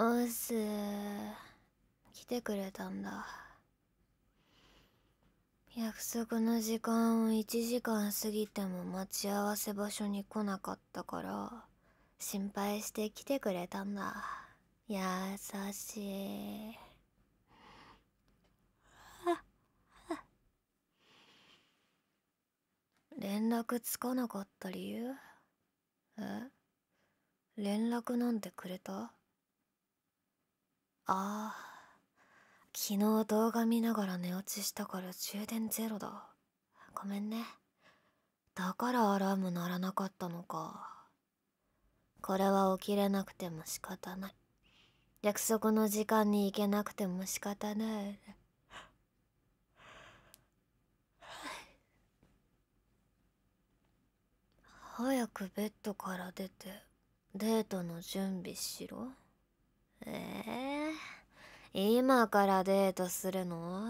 おす来てくれたんだ約束の時間を1時間過ぎても待ち合わせ場所に来なかったから心配して来てくれたんだ優しい 連絡つかなかった理由え連絡なんてくれたあ昨日動画見ながら寝落ちしたから充電ゼロだごめんねだからアラーム鳴らなかったのかこれは起きれなくても仕方ない約束の時間に行けなくても仕方ない早くベッドから出てデートの準備しろ今からデートするの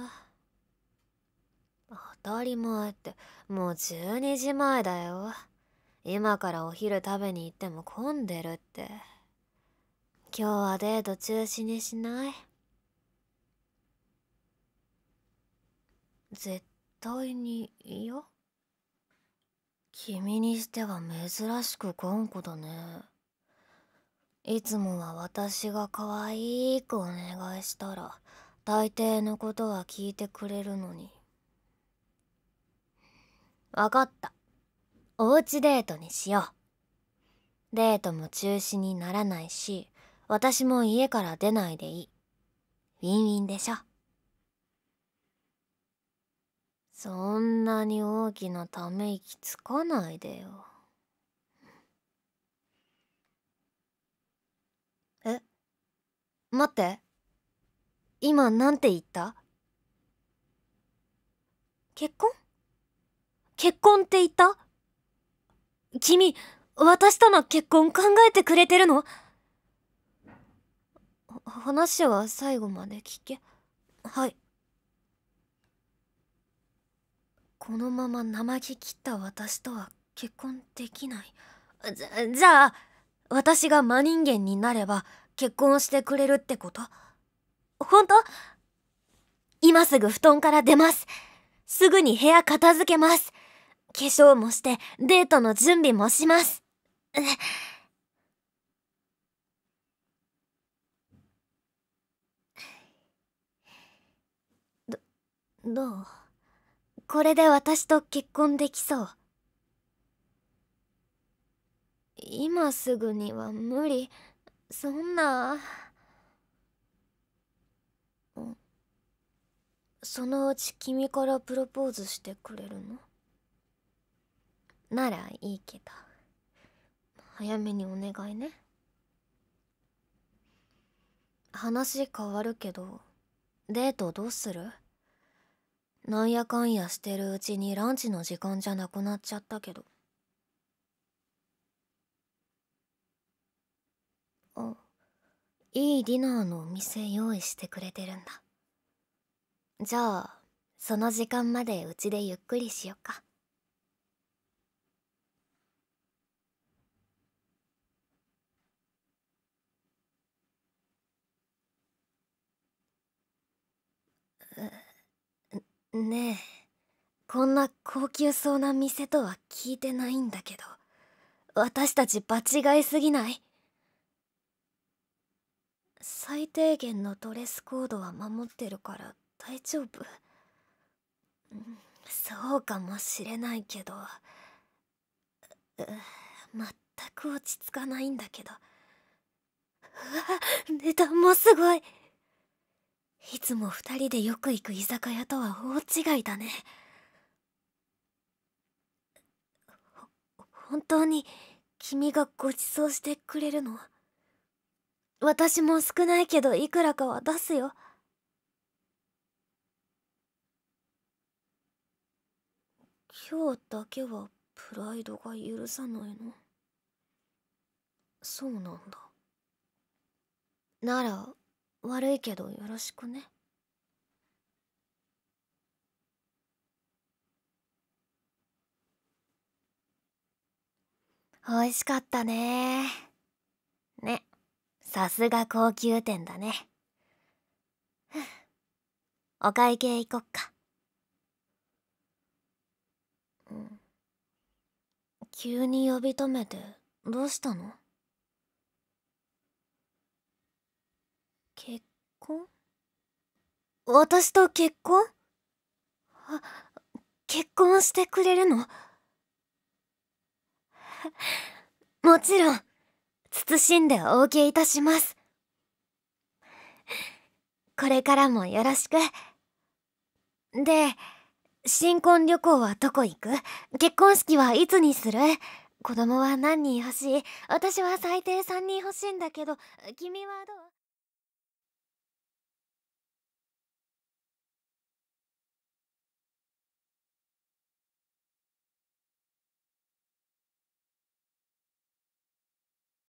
当たり前ってもう12時前だよ今からお昼食べに行っても混んでるって今日はデート中止にしない絶対に嫌君にしては珍しく頑固だねいつもは私が可愛くお願いしたら大抵のことは聞いてくれるのに分かったおうちデートにしようデートも中止にならないし私も家から出ないでいいウィンウィンでしょそんなに大きなため息つかないでよ待って今なんて言った結婚結婚って言った君私との結婚考えてくれてるの話は最後まで聞けはいこのまま生き切った私とは結婚できないじゃじゃあ私が真人間になれば結婚してくれるってこと本当今すぐ布団から出ます。すぐに部屋片付けます。化粧もして、デートの準備もします。ど、どうこれで私と結婚できそう。今すぐには無理。そんなそのうち君からプロポーズしてくれるのならいいけど早めにお願いね話変わるけどデートどうするなんやかんやしてるうちにランチの時間じゃなくなっちゃったけど。いいディナーのお店用意してくれてるんだじゃあその時間までうちでゆっくりしよっかねえこんな高級そうな店とは聞いてないんだけど私たち場違いすぎない最低限のドレスコードは守ってるから大丈夫そうかもしれないけど全く落ち着かないんだけどうわ値段もすごいいつも2人でよく行く居酒屋とは大違いだね本当に君がご馳走してくれるの私も少ないけどいくらかは出すよ今日だけはプライドが許さないのそうなんだなら悪いけどよろしくね美味しかったねさすが高級店だね。お会計行こっか。急に呼び止めてどうしたの結婚私と結婚あ結婚してくれるの もちろん謹んでお受けいたします。これからもよろしく。で、新婚旅行はどこ行く結婚式はいつにする子供は何人欲しい私は最低3人欲しいんだけど、君はどう